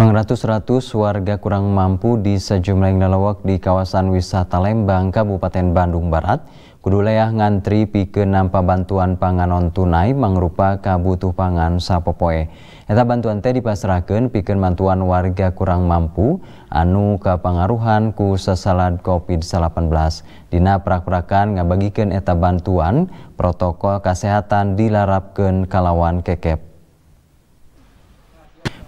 Mengratus-ratus warga kurang mampu di sejumlah ngelawak di kawasan wisata Lembang, Kabupaten Bandung Barat, kuduleah ngantri pike nampa bantuan pangan non tunai mengrupa kabutuh pangan sapopoe. Eta bantuan teh dipasrahkan pikir bantuan warga kurang mampu anu kapangaruhan ku sesalad COVID-19. Dina prak-prakan ngabagikan eta bantuan, protokol kesehatan dilarapkan kalawan kekep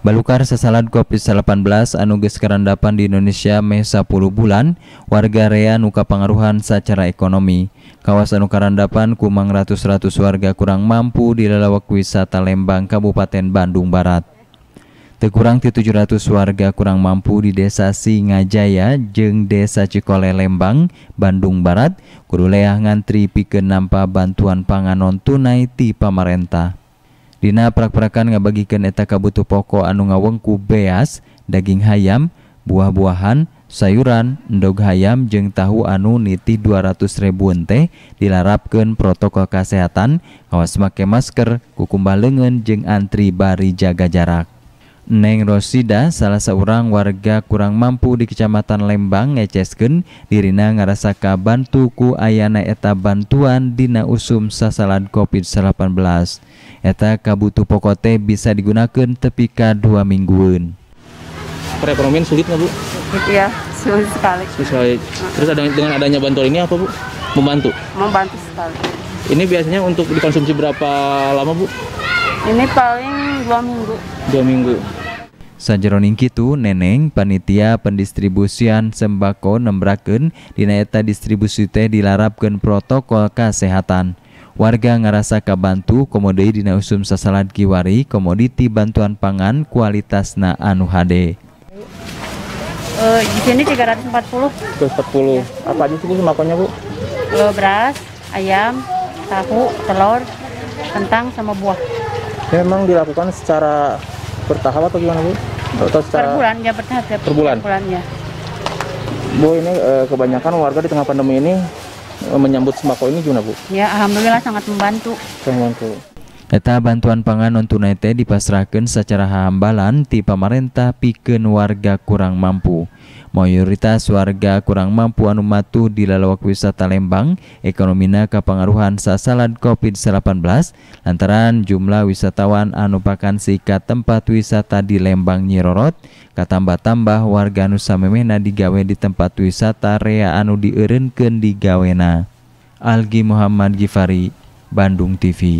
Balukar sesalat COVID-18 anuges kerandapan di Indonesia Mei 10 bulan, warga rea nuka pengaruhan secara ekonomi. Kawasan kerandapan kumang ratus-ratus warga kurang mampu di lelawak wisata Lembang, Kabupaten Bandung Barat. Tekurang di 700 warga kurang mampu di Desa Singajaya Jeng Desa Cikole Lembang, Bandung Barat, kudu ngantri pikeun nampa bantuan non tunai ti pamarentah. Dina prak-prakan ngabagikan eta kabutuh pokok anu ngawengku beas, daging hayam, buah-buahan, sayuran, endog hayam jeng tahu anu niti 200 ribu ente dilarapkan protokol kesehatan, awas make masker, kukumba lengan jeng antri bari jaga jarak. Neng Rosida, salah seorang warga kurang mampu di Kecamatan Lembang, ngeceskeun dirina ngerasa kabantu ku ayana eta bantuan dina usum sasalan COVID-19. Eta kabutu pokote bisa digunakan tepika dua mingguan. Perekonomian sulit nggak Bu? Iya, sulit sekali. Sulit sekali. Terus ada, dengan adanya bantuan ini apa Bu? Membantu? Membantu sekali. Ini biasanya untuk dikonsumsi berapa lama Bu? Ini paling dua minggu dua minggu. Sanjeroning kitu Neneng panitia pendistribusian sembako nembraken dinaeta distribusi teh dilarapkan protokol kesehatan. Warga ngerasa kabantu komodei dina usum sasalad kiwari komoditi bantuan pangan kualitas na anu HD. Uh, eh, di sini 340. 340. Ya. Apa aja sih bu semakonya bu? Uh, beras, ayam, tahu, telur, kentang sama buah. Memang dilakukan secara bertahap atau gimana bu? Atau secara... Per bulan ya bertahap ya. Per bulan. Per bulan ya. Bu ini eh, kebanyakan warga di tengah pandemi ini eh, menyambut sembako ini gimana bu? Ya alhamdulillah sangat membantu. Sangat membantu. Eta bantuan pangan non tunai teh dipasrahkan secara hambalan ti pemerintah pikeun warga kurang mampu. Mayoritas warga kurang mampu anu matuh di lalawak wisata Lembang, ekonomina pengaruhan sasalad COVID-19 lantaran jumlah wisatawan anu pakan sikat tempat wisata di Lembang Nyirorot, katambah-tambah warga anu samemena digawe di tempat wisata rea anu dieureunkeun di Gawena. Algi Muhammad Gifari, Bandung TV